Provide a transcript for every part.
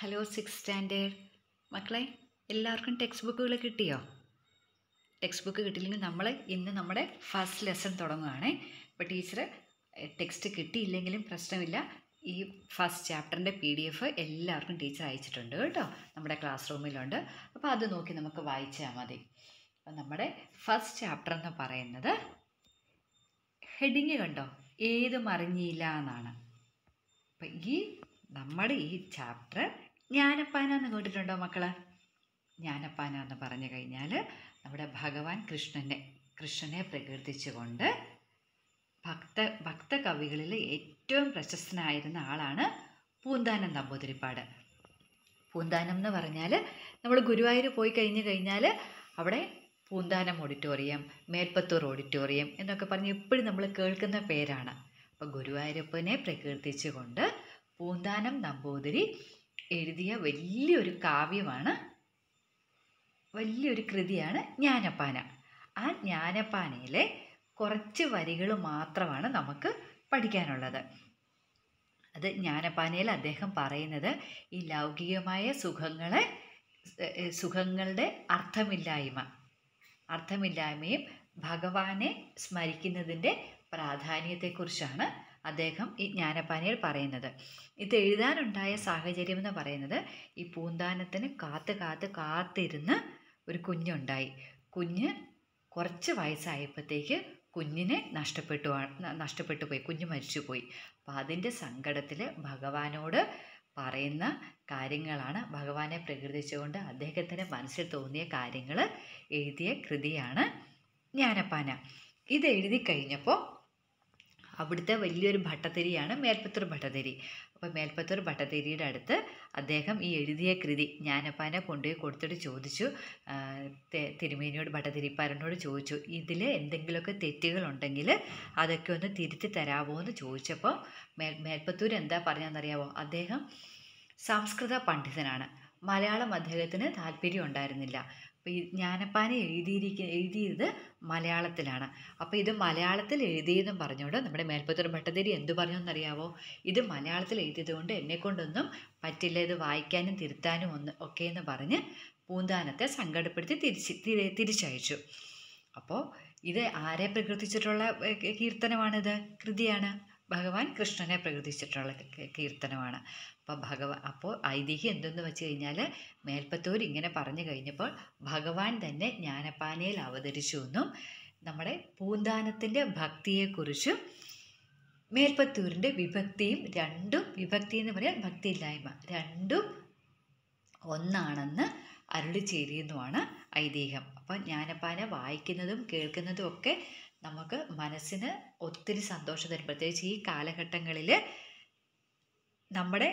hello six standard മക്കളെ എല്ലാവർക്കും text ബുക്കുകൾ കിട്ടിയോ ടെക്സ്റ്റ് ബുക്ക് കിട്ടിയില്ലെങ്കിൽ നമ്മൾ ഇന്ന് നമ്മുടെ ഫസ്റ്റ് ലെസൺ തുടങ്ങുകയാണേ അപ്പോൾ ടീച്ചർ ടെക്സ്റ്റ് കിട്ടിയില്ലെങ്കിലും പ്രശ്നമില്ല ഈ ഫസ്റ്റ് ചാപ്റ്ററിൻ്റെ പി ഡി എഫ് എല്ലാവർക്കും ടീച്ചർ അയച്ചിട്ടുണ്ട് കേട്ടോ നമ്മുടെ ക്ലാസ് റൂമിലുണ്ട് അപ്പോൾ അത് നോക്കി നമുക്ക് വായിച്ചാൽ മതി അപ്പം നമ്മുടെ ഫസ്റ്റ് ചാപ്റ്റർ എന്ന് പറയുന്നത് ഹെഡിങ് കണ്ടോ ഏതും അറിഞ്ഞില്ല എന്നാണ് അപ്പം ഈ നമ്മുടെ ഈ ചാപ്റ്റർ ജ്ഞാനപ്പാന എന്ന് കേട്ടിട്ടുണ്ടോ മക്കളെ ജ്ഞാനപ്പാന എന്ന് പറഞ്ഞു കഴിഞ്ഞാൽ നമ്മുടെ ഭഗവാൻ കൃഷ്ണനെ കൃഷ്ണനെ പ്രകീർത്തിച്ചുകൊണ്ട് ഭക്ത ഭക്ത കവികളിൽ ഏറ്റവും പ്രശസ്തനായിരുന്ന ആളാണ് പൂന്താനം നമ്പൂതിരിപ്പാട് പൂന്താനം എന്ന് പറഞ്ഞാൽ നമ്മൾ ഗുരുവായൂർ പോയി കഴിഞ്ഞു കഴിഞ്ഞാൽ അവിടെ പൂന്താനം ഓഡിറ്റോറിയം മേൽപ്പത്തൂർ ഓഡിറ്റോറിയം എന്നൊക്കെ പറഞ്ഞ് എപ്പോഴും നമ്മൾ കേൾക്കുന്ന പേരാണ് അപ്പോൾ ഗുരുവായൂരപ്പനെ പ്രകീർത്തിച്ചുകൊണ്ട് പൂന്താനം നമ്പൂതിരി എഴുതിയ വലിയൊരു കാവ്യമാണ് വലിയൊരു കൃതിയാണ് ജ്ഞാനപ്പാന ആ ജ്ഞാനപ്പാനയിലെ കുറച്ച് വരികൾ മാത്രമാണ് നമുക്ക് പഠിക്കാനുള്ളത് അത് ജ്ഞാനപ്പാനയിൽ അദ്ദേഹം പറയുന്നത് ഈ ലൗകികമായ സുഖങ്ങളെ സുഖങ്ങളുടെ അർത്ഥമില്ലായ്മ അർത്ഥമില്ലായ്മയും ഭഗവാനെ സ്മരിക്കുന്നതിൻ്റെ പ്രാധാന്യത്തെക്കുറിച്ചാണ് അദ്ദേഹം ഈ ജ്ഞാനപ്പാനയിൽ പറയുന്നത് ഇത് എഴുതാനുണ്ടായ സാഹചര്യം എന്ന് പറയുന്നത് ഈ പൂന്താനത്തിന് കാത്ത് കാത്ത് കാത്തിരുന്ന് ഒരു കുഞ്ഞുണ്ടായി കുഞ്ഞ് കുറച്ച് വയസ്സായപ്പോഴത്തേക്ക് കുഞ്ഞിനെ നഷ്ടപ്പെട്ടു നഷ്ടപ്പെട്ടു പോയി കുഞ്ഞ് മരിച്ചു പോയി അപ്പം അതിൻ്റെ സങ്കടത്തിൽ ഭഗവാനോട് പറയുന്ന കാര്യങ്ങളാണ് ഭഗവാനെ പ്രകീർത്തിച്ചുകൊണ്ട് അദ്ദേഹത്തിന് മനസ്സിൽ തോന്നിയ കാര്യങ്ങൾ എഴുതിയ കൃതിയാണ് ജ്ഞാനപ്പാന ഇത് എഴുതി കഴിഞ്ഞപ്പോൾ അവിടുത്തെ വലിയൊരു ഭട്ടതിരിയാണ് മേൽപ്പത്തൂർ ഭട്ടതിരി അപ്പോൾ മേൽപ്പത്തൂർ ഭട്ടതിരിയുടെ അടുത്ത് അദ്ദേഹം ഈ എഴുതിയ കൃതി ജ്ഞാനപ്പാനെ കൊണ്ടുപോയി കൊടുത്തിട്ട് ചോദിച്ചു തിരുമേനിയോട് ഭട്ടതിരിപ്പാരനോട് ചോദിച്ചു ഇതിൽ എന്തെങ്കിലുമൊക്കെ തെറ്റുകളുണ്ടെങ്കിൽ അതൊക്കെ ഒന്ന് തിരുത്തി തരാമോ എന്ന് ചോദിച്ചപ്പോൾ മേൽ മേൽപ്പത്തൂർ എന്താ പറഞ്ഞതെന്നറിയാമോ അദ്ദേഹം സംസ്കൃത പണ്ഡിതനാണ് മലയാളം അദ്ദേഹത്തിന് താല്പര്യം ഉണ്ടായിരുന്നില്ല അപ്പോൾ ഈ ജ്ഞാനപ്പാന എഴുതിയിരിക്ക എഴുതിയത് മലയാളത്തിലാണ് അപ്പോൾ ഇത് മലയാളത്തിൽ എഴുതിയെന്നും പറഞ്ഞുകൊണ്ട് നമ്മുടെ മേൽപ്പത്തൂർ ഭട്ടതിരി എന്തു പറഞ്ഞു എന്നറിയാവോ ഇത് മലയാളത്തിൽ എഴുതിയത് കൊണ്ട് എന്നെക്കൊണ്ടൊന്നും പറ്റില്ല ഇത് വായിക്കാനും തിരുത്താനും ഒന്ന് ഒക്കെ എന്ന് പറഞ്ഞ് പൂന്താനത്തെ സങ്കടപ്പെടുത്തി തിരിച്ച് തിരിച്ചയച്ചു അപ്പോൾ ഇത് ആരെ പ്രകീർത്തിച്ചിട്ടുള്ള കീർത്തനമാണിത് കൃതിയാണ് ഭഗവാൻ കൃഷ്ണനെ പ്രകീർത്തിച്ചിട്ടുള്ള കീർത്തനമാണ് അപ്പോൾ ഭഗവാ അപ്പോൾ ഐതിഹ്യം എന്തെന്ന് വെച്ച് കഴിഞ്ഞാൽ മേൽപ്പത്തൂർ ഇങ്ങനെ പറഞ്ഞു കഴിഞ്ഞപ്പോൾ ഭഗവാൻ തന്നെ ജ്ഞാനപ്പാനയിൽ അവതരിച്ചു എന്നും നമ്മുടെ പൂന്താനത്തിൻ്റെ ഭക്തിയെക്കുറിച്ചും മേൽപ്പത്തൂരിൻ്റെ വിഭക്തിയും രണ്ടും വിഭക്തി എന്ന് പറയാൻ ഭക്തിയില്ലായ്മ രണ്ടും ഒന്നാണെന്ന് അരുളി ചേരിയെന്നുമാണ് ഐതിഹ്യം അപ്പം ജ്ഞാനപ്പാന വായിക്കുന്നതും കേൾക്കുന്നതും ഒക്കെ നമുക്ക് മനസ്സിന് ഒത്തിരി സന്തോഷം തരും പ്രത്യേകിച്ച് ഈ കാലഘട്ടങ്ങളിൽ നമ്മുടെ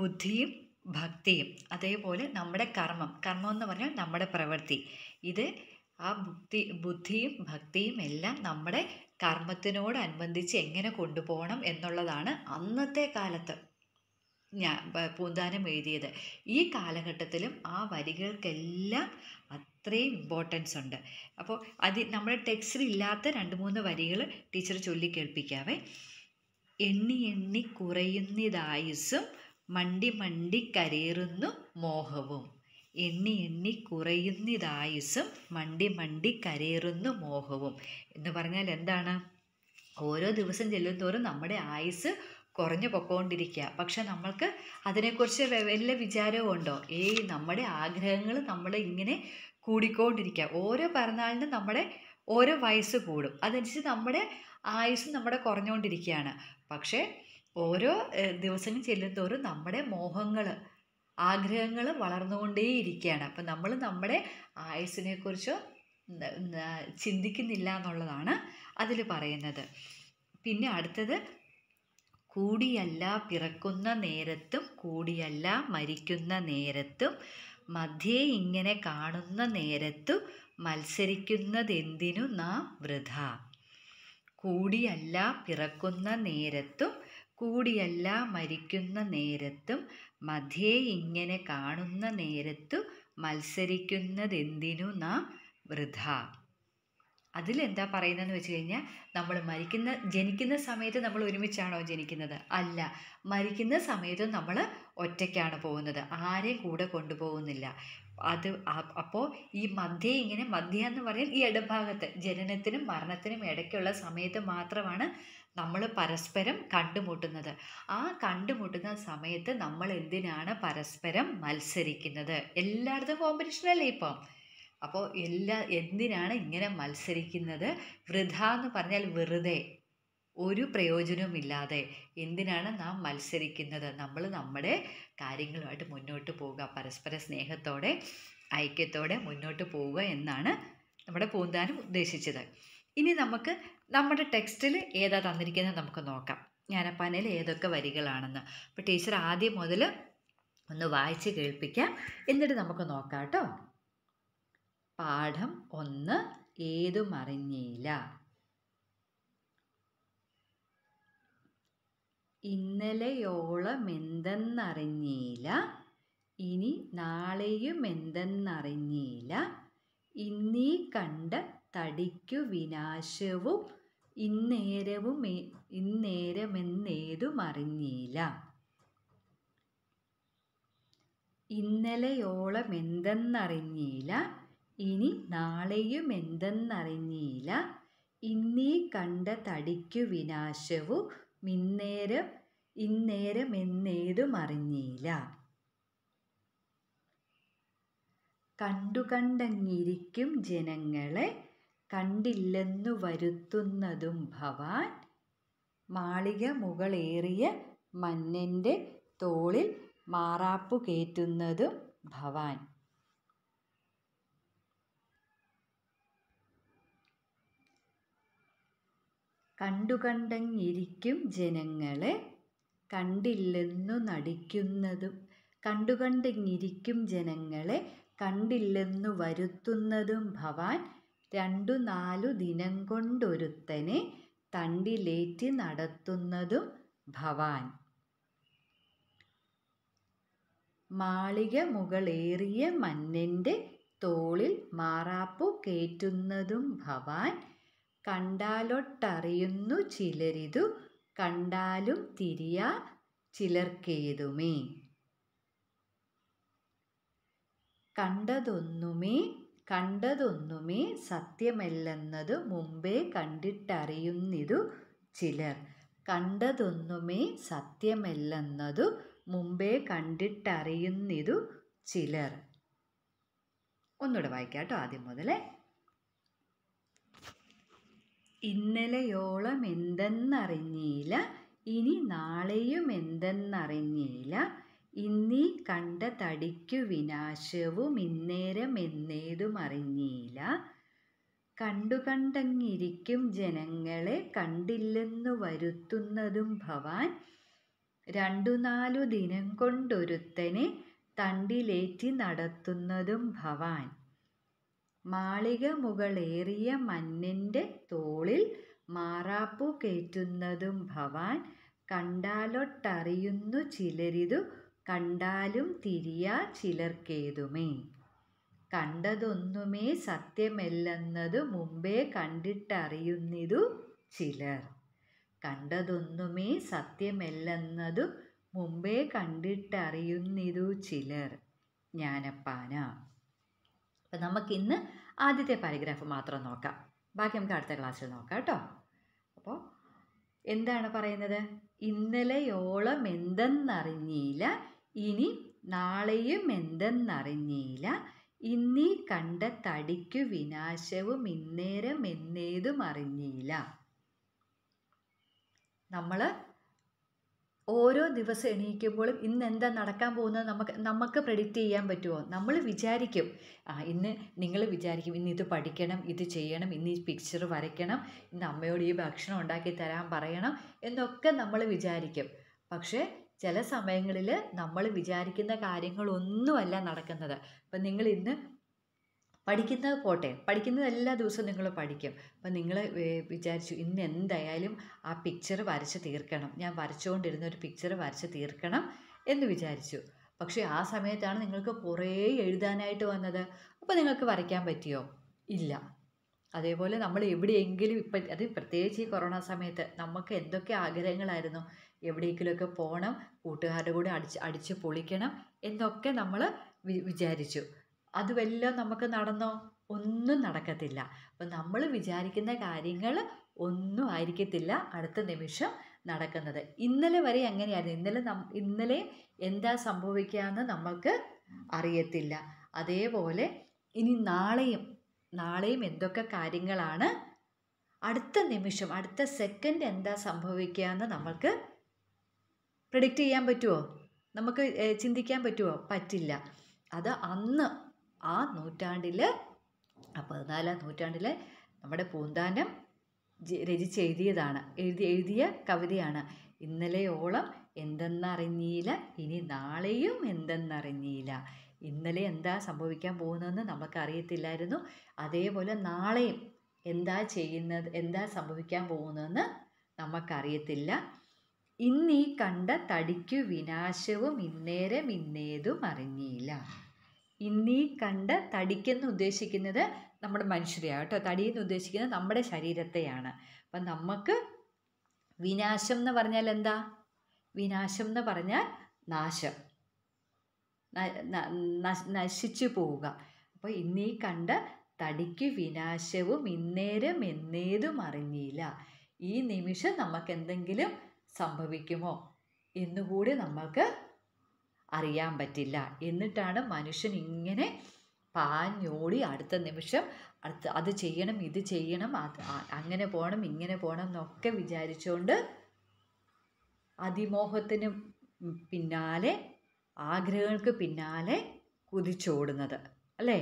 ബുദ്ധിയും ഭക്തിയും അതേപോലെ നമ്മുടെ കർമ്മം കർമ്മം എന്ന് പറഞ്ഞാൽ നമ്മുടെ പ്രവൃത്തി ഇത് ആ ബുദ്ധി ബുദ്ധിയും ഭക്തിയും എല്ലാം നമ്മുടെ കർമ്മത്തിനോടനുബന്ധിച്ച് എങ്ങനെ കൊണ്ടുപോകണം എന്നുള്ളതാണ് അന്നത്തെ കാലത്ത് ഞാൻ പൂന്താനം എഴുതിയത് ഈ കാലഘട്ടത്തിലും ആ വരികൾക്കെല്ലാം അത്രയും ഇമ്പോർട്ടൻസ് ഉണ്ട് അപ്പോൾ അത് നമ്മുടെ ഇല്ലാത്ത രണ്ട് മൂന്ന് വരികൾ ടീച്ചർ ചൊല്ലി കേൾപ്പിക്കാവേ എണ്ണി എണ്ണി കുറയുന്നതായുസും മണ്ടി മണ്ടി കരേറുന്നു മോഹവും എണ്ണി എണ്ണി കുറയുന്നതായുസും മണ്ടി മണ്ടി കരേറുന്നു മോഹവും എന്ന് പറഞ്ഞാൽ എന്താണ് ഓരോ ദിവസം ചെല്ലും തോറും നമ്മുടെ ആയുസ് കുറഞ്ഞു പൊക്കോണ്ടിരിക്കുക പക്ഷെ നമ്മൾക്ക് അതിനെക്കുറിച്ച് വല്ല വിചാരവും ഉണ്ടോ ഏ നമ്മുടെ ആഗ്രഹങ്ങൾ നമ്മൾ ഇങ്ങനെ കൂടിക്കൊണ്ടിരിക്കുക ഓരോ പിറന്നാളിനും നമ്മുടെ ഓരോ വയസ്സ് കൂടും അതനുസരിച്ച് നമ്മുടെ ആയുസ് നമ്മുടെ കുറഞ്ഞുകൊണ്ടിരിക്കുകയാണ് പക്ഷേ ഓരോ ദിവസങ്ങൾ ചെല്ലുന്തോറും നമ്മുടെ മോഹങ്ങൾ ആഗ്രഹങ്ങൾ വളർന്നുകൊണ്ടേയിരിക്കുകയാണ് അപ്പം നമ്മൾ നമ്മുടെ ആയുസിനെക്കുറിച്ചോ ചിന്തിക്കുന്നില്ല എന്നുള്ളതാണ് അതിൽ പറയുന്നത് പിന്നെ അടുത്തത് കൂടിയല്ല പിറക്കുന്ന നേരത്തും കൂടിയല്ല മരിക്കുന്ന നേരത്തും മധ്യേ ഇങ്ങനെ കാണുന്ന നേരത്തു മത്സരിക്കുന്നതെന്തിനു നാം വൃഥ കൂടിയല്ല പിറക്കുന്ന നേരത്തും കൂടിയല്ല മരിക്കുന്ന നേരത്തും മധ്യേ ഇങ്ങനെ കാണുന്ന നേരത്തു മത്സരിക്കുന്നതെന്തിനു നാം വൃഥ അതിലെന്താ പറയുന്നതെന്ന് വെച്ച് കഴിഞ്ഞാൽ നമ്മൾ മരിക്കുന്ന ജനിക്കുന്ന സമയത്ത് നമ്മൾ ഒരുമിച്ചാണോ ജനിക്കുന്നത് അല്ല മരിക്കുന്ന സമയത്തും നമ്മൾ ഒറ്റയ്ക്കാണ് പോകുന്നത് ആരെയും കൂടെ കൊണ്ടുപോകുന്നില്ല അത് അപ്പോൾ ഈ മധ്യ ഇങ്ങനെ മധ്യ എന്ന് പറയാൻ ഈ ഇടഭാഗത്ത് ജനനത്തിനും മരണത്തിനും ഇടയ്ക്കുള്ള സമയത്ത് മാത്രമാണ് നമ്മൾ പരസ്പരം കണ്ടുമുട്ടുന്നത് ആ കണ്ടുമുട്ടുന്ന സമയത്ത് നമ്മൾ എന്തിനാണ് പരസ്പരം മത്സരിക്കുന്നത് എല്ലായിടത്തും കോമ്പറ്റീഷനല്ലേ ഇപ്പം അപ്പോൾ എല്ലാ എന്തിനാണ് ഇങ്ങനെ മത്സരിക്കുന്നത് വൃഥ എന്ന് പറഞ്ഞാൽ വെറുതെ ഒരു പ്രയോജനവുമില്ലാതെ എന്തിനാണ് നാം മത്സരിക്കുന്നത് നമ്മൾ നമ്മുടെ കാര്യങ്ങളുമായിട്ട് മുന്നോട്ട് പോവുക പരസ്പര സ്നേഹത്തോടെ ഐക്യത്തോടെ മുന്നോട്ട് പോവുക എന്നാണ് നമ്മുടെ പൂന്താനം ഉദ്ദേശിച്ചത് ഇനി നമുക്ക് നമ്മുടെ ടെക്സ്റ്റിൽ ഏതാ തന്നിരിക്കുന്നത് നമുക്ക് നോക്കാം ജ്ഞാനപ്പാനയിൽ ഏതൊക്കെ വരികളാണെന്ന് അപ്പോൾ ടീച്ചർ ആദ്യം മുതൽ ഒന്ന് വായിച്ച് കേൾപ്പിക്കാം എന്നിട്ട് നമുക്ക് നോക്കാം കേട്ടോ പാഠം ഒന്ന് ഏതുമറിഞ്ഞില്ല ഇന്നലെയോളമെന്തെന്നറിഞ്ഞില്ല ഇനി നാളെയുമെന്തെന്നറിഞ്ഞില്ല ഇന്നീ കണ്ട തടിക്കു വിനാശവും ഇന്നേരവും ഇന്നേരമെന്നേതുമറിഞ്ഞില്ല ഇന്നലെയോളമെന്തെന്നറിഞ്ഞില്ല ഇനി നാളെയും എന്തെന്നറിഞ്ഞീല ഇന്നീ കണ്ട തടിക്കു വിനാശവു മിന്നേരം എന്നേതും കണ്ടു കണ്ടങ്ങിരിക്കും ജനങ്ങളെ കണ്ടില്ലെന്നു വരുത്തുന്നതും ഭവാൻ മാളിക മുകളേറിയ മന്നൻ്റെ തോളിൽ മാറാപ്പു കേറ്റുന്നതും ഭവാൻ കണ്ടു ജനങ്ങളെ കണ്ടില്ലെന്നു നടിക്കുന്നതും കണ്ടു ജനങ്ങളെ കണ്ടില്ലെന്നു വരുത്തുന്നതും ഭവാൻ രണ്ടു നാലു ദിനം കൊണ്ടൊരുത്തനെ തണ്ടിലേറ്റി നടത്തുന്നതും ഭവാൻ മാളിക മുകളേറിയ മന്നൻ്റെ തോളിൽ മാറാപ്പു കേറ്റുന്നതും ഭവാൻ കണ്ടാലൊട്ടറിയുന്നു ചിലരിതു കണ്ടാലും തിരിയാ ചിലർക്കേതുമേ കണ്ടതൊന്നുമേ കണ്ടതൊന്നുമേ സത്യമല്ലെന്നത് മുമ്പേ കണ്ടിട്ടറിയുന്നിതു ചിലർ കണ്ടതൊന്നുമേ സത്യമല്ലെന്നതു മുമ്പേ കണ്ടിട്ടറിയുന്നിതു ചിലർ ഒന്നുകൂടെ വായിക്കാം കേട്ടോ ആദ്യം മുതലേ ഇന്നലെയോളം എന്തെന്നറിഞ്ഞീല ഇനി നാളെയും എന്തെന്നറിഞ്ഞീല ഇന്നീ കണ്ട തടിക്കു വിനാശവും ഇന്നേരം അറിഞ്ഞീല കണ്ടു കണ്ടങ്ങിരിക്കും ജനങ്ങളെ കണ്ടില്ലെന്നു വരുത്തുന്നതും ഭവാൻ രണ്ടു നാലു ദിനം കൊണ്ടൊരുത്തനെ തണ്ടിലേറ്റി നടത്തുന്നതും ഭവാൻ മാളിക മുകളേറിയ മഞ്ഞിൻ്റെ തോളിൽ മാറാപ്പു കേറ്റുന്നതും ഭവാൻ കണ്ടാലൊട്ടറിയുന്നു ചിലരിതു കണ്ടാലും തിരിയാ ചിലർക്കേതുമേ കണ്ടതൊന്നുമേ സത്യമല്ലെന്നതു മുമ്പേ കണ്ടിട്ടറിയുന്നിതു ചിലർ കണ്ടതൊന്നുമേ സത്യമല്ലെന്നതു മുമ്പേ കണ്ടിട്ടറിയുന്നിതു ചിലർ ജ്ഞാനപ്പാന അപ്പം ഇന്ന് ആദ്യത്തെ പാരഗ്രാഫ് മാത്രം നോക്കാം ബാക്കി നമുക്ക് അടുത്ത ക്ലാസ്സിൽ നോക്കാം കേട്ടോ അപ്പോൾ എന്താണ് പറയുന്നത് ഇന്നലെയോളം എന്തെന്നറിഞ്ഞില്ല ഇനി നാളെയും എന്തെന്നറിഞ്ഞില്ല ഇന്നീ കണ്ട തടിക്കു വിനാശവും ഇന്നേരം എന്നേതും അറിഞ്ഞില്ല നമ്മൾ ഓരോ ദിവസം എണീക്കുമ്പോഴും ഇന്ന് എന്താ നടക്കാൻ പോകുന്നത് നമുക്ക് നമുക്ക് പ്രെഡിക്റ്റ് ചെയ്യാൻ പറ്റുമോ നമ്മൾ വിചാരിക്കും ആ ഇന്ന് നിങ്ങൾ വിചാരിക്കും ഇന്ന് ഇത് പഠിക്കണം ഇത് ചെയ്യണം ഇന്ന് ഈ പിക്ചർ വരയ്ക്കണം ഇന്ന് അമ്മയോട് ഈ ഭക്ഷണം ഉണ്ടാക്കി തരാൻ പറയണം എന്നൊക്കെ നമ്മൾ വിചാരിക്കും പക്ഷേ ചില സമയങ്ങളിൽ നമ്മൾ വിചാരിക്കുന്ന കാര്യങ്ങളൊന്നുമല്ല നടക്കുന്നത് അപ്പം നിങ്ങൾ ഇന്ന് പഠിക്കുന്നത് പോട്ടെ പഠിക്കുന്നത് എല്ലാ ദിവസവും നിങ്ങൾ പഠിക്കും അപ്പം നിങ്ങൾ വിചാരിച്ചു ഇന്ന് എന്തായാലും ആ പിക്ചർ വരച്ച് തീർക്കണം ഞാൻ വരച്ചുകൊണ്ടിരുന്ന ഒരു പിക്ചർ വരച്ച് തീർക്കണം എന്ന് വിചാരിച്ചു പക്ഷേ ആ സമയത്താണ് നിങ്ങൾക്ക് കുറേ എഴുതാനായിട്ട് വന്നത് അപ്പോൾ നിങ്ങൾക്ക് വരയ്ക്കാൻ പറ്റിയോ ഇല്ല അതേപോലെ നമ്മൾ എവിടെയെങ്കിലും ഇപ്പം അത് പ്രത്യേകിച്ച് ഈ കൊറോണ സമയത്ത് നമുക്ക് എന്തൊക്കെ ആഗ്രഹങ്ങളായിരുന്നു എവിടെയെങ്കിലുമൊക്കെ പോകണം കൂട്ടുകാരുടെ കൂടെ അടിച്ച് അടിച്ച് പൊളിക്കണം എന്നൊക്കെ നമ്മൾ വിചാരിച്ചു അതുമെല്ലാം നമുക്ക് നടന്നോ ഒന്നും നടക്കത്തില്ല അപ്പം നമ്മൾ വിചാരിക്കുന്ന കാര്യങ്ങൾ ഒന്നും ആയിരിക്കത്തില്ല അടുത്ത നിമിഷം നടക്കുന്നത് ഇന്നലെ വരെ എങ്ങനെയായിരുന്നു ഇന്നലെ നം ഇന്നലെ എന്താ സംഭവിക്കുകയെന്ന് നമ്മൾക്ക് അറിയത്തില്ല അതേപോലെ ഇനി നാളെയും നാളെയും എന്തൊക്കെ കാര്യങ്ങളാണ് അടുത്ത നിമിഷം അടുത്ത സെക്കൻഡ് എന്താ സംഭവിക്കുകയെന്ന് നമ്മൾക്ക് പ്രഡിക്റ്റ് ചെയ്യാൻ പറ്റുമോ നമുക്ക് ചിന്തിക്കാൻ പറ്റുമോ പറ്റില്ല അത് അന്ന് ആ നൂറ്റാണ്ടിൽ പതിനാലാം നൂറ്റാണ്ടിൽ നമ്മുടെ പൂന്താനം എഴുതിയതാണ് എഴുതി എഴുതിയ കവിതയാണ് ഇന്നലെയോളം എന്തെന്നറിഞ്ഞില്ല ഇനി നാളെയും എന്തെന്നറിഞ്ഞില്ല ഇന്നലെ എന്താ സംഭവിക്കാൻ പോകുന്നതെന്ന് നമുക്കറിയത്തില്ലായിരുന്നു അതേപോലെ നാളെയും എന്താ ചെയ്യുന്നത് എന്താ സംഭവിക്കാൻ പോകുന്നതെന്ന് നമുക്കറിയത്തില്ല ഇന്നീ കണ്ട തടിക്കു വിനാശവും ഇന്നേരം ഇന്നേതും അറിഞ്ഞില്ല ഇന്നീ കണ്ട് തടിക്കെന്ന് ഉദ്ദേശിക്കുന്നത് നമ്മുടെ മനുഷ്യരെയാണ് കേട്ടോ തടി എന്ന് ഉദ്ദേശിക്കുന്നത് നമ്മുടെ ശരീരത്തെയാണ് അപ്പം നമുക്ക് വിനാശം എന്ന് പറഞ്ഞാൽ എന്താ വിനാശം എന്ന് പറഞ്ഞാൽ നാശം നശിച്ചു പോവുക അപ്പോൾ ഇന്നീ കണ്ട് തടിക്ക് വിനാശവും ഇന്നേരം എന്നേതും അറിഞ്ഞില്ല ഈ നിമിഷം നമുക്ക് എന്തെങ്കിലും സംഭവിക്കുമോ എന്നുകൂടി നമുക്ക് അറിയാൻ പറ്റില്ല എന്നിട്ടാണ് മനുഷ്യൻ ഇങ്ങനെ പാഞ്ഞോടി അടുത്ത നിമിഷം അടുത്ത അത് ചെയ്യണം ഇത് ചെയ്യണം അത് അങ്ങനെ പോകണം ഇങ്ങനെ പോകണം എന്നൊക്കെ വിചാരിച്ചുകൊണ്ട് അതിമോഹത്തിന് പിന്നാലെ ആഗ്രഹങ്ങൾക്ക് പിന്നാലെ കുതിച്ചോടുന്നത് അല്ലേ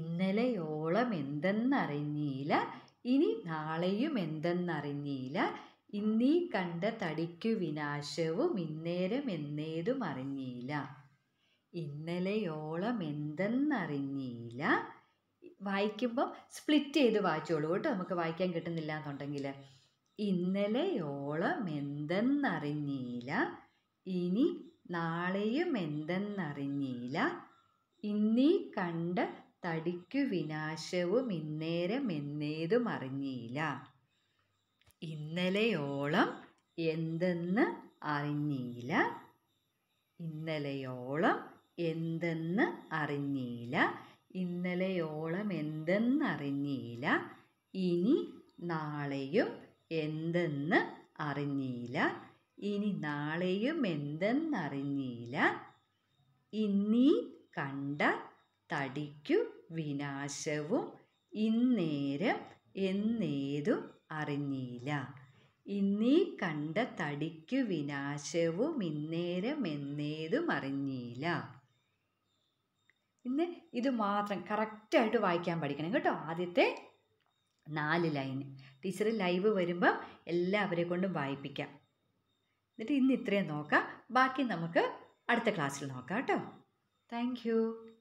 ഇന്നലെയോളം എന്തെന്നറിഞ്ഞില്ല ഇനി നാളെയും എന്തെന്നറിഞ്ഞില്ല ഇന്നീ കണ്ട തടിക്കു വിനാശവും ഇന്നേരം എന്നേതും അറിഞ്ഞില്ല ഇന്നലെയോളം എന്തെന്നറിഞ്ഞില്ല വായിക്കുമ്പം സ്പ്ലിറ്റ് ചെയ്ത് വായിച്ചോളൂ കേട്ടോ നമുക്ക് വായിക്കാൻ കിട്ടുന്നില്ല എന്നുണ്ടെങ്കിൽ ഇന്നലെയോളം എന്തെന്നറിഞ്ഞില്ല ഇനി നാളെയും എന്തെന്നറിഞ്ഞില്ല ഇന്നീ കണ്ട തടിക്കു വിനാശവും ഇന്നേരം എന്നേതും അറിഞ്ഞില്ല ഇന്നലെയോളം എന്തെന്ന് അറിഞ്ഞില്ല ഇന്നലെയോളം എന്തെന്ന് അറിഞ്ഞില്ല ഇന്നലെയോളം എന്തെന്ന് അറിഞ്ഞില്ല ഇനി നാളെയും എന്തെന്ന് അറിഞ്ഞില്ല ഇനി നാളെയും എന്തെന്നറിഞ്ഞീല ഇന്നീ കണ്ട തടിക്കു വിനാശവും ഇന്നേരം എന്നേതും അറിഞ്ഞീല ഇന്നീ കണ്ട തടിക്കു വിനാശവും ഇന്നേരമെന്നേതും അറിഞ്ഞീല ഇന്ന് ഇത് മാത്രം കറക്റ്റായിട്ട് വായിക്കാൻ പഠിക്കണം കേട്ടോ ആദ്യത്തെ നാല് ലൈൻ ടീച്ചർ ലൈവ് വരുമ്പോൾ എല്ലാവരെ കൊണ്ടും വായിപ്പിക്കാം എന്നിട്ട് ഇന്ന് ഇത്രയും നോക്കാം ബാക്കി നമുക്ക് അടുത്ത ക്ലാസ്സിൽ നോക്കാം കേട്ടോ താങ്ക്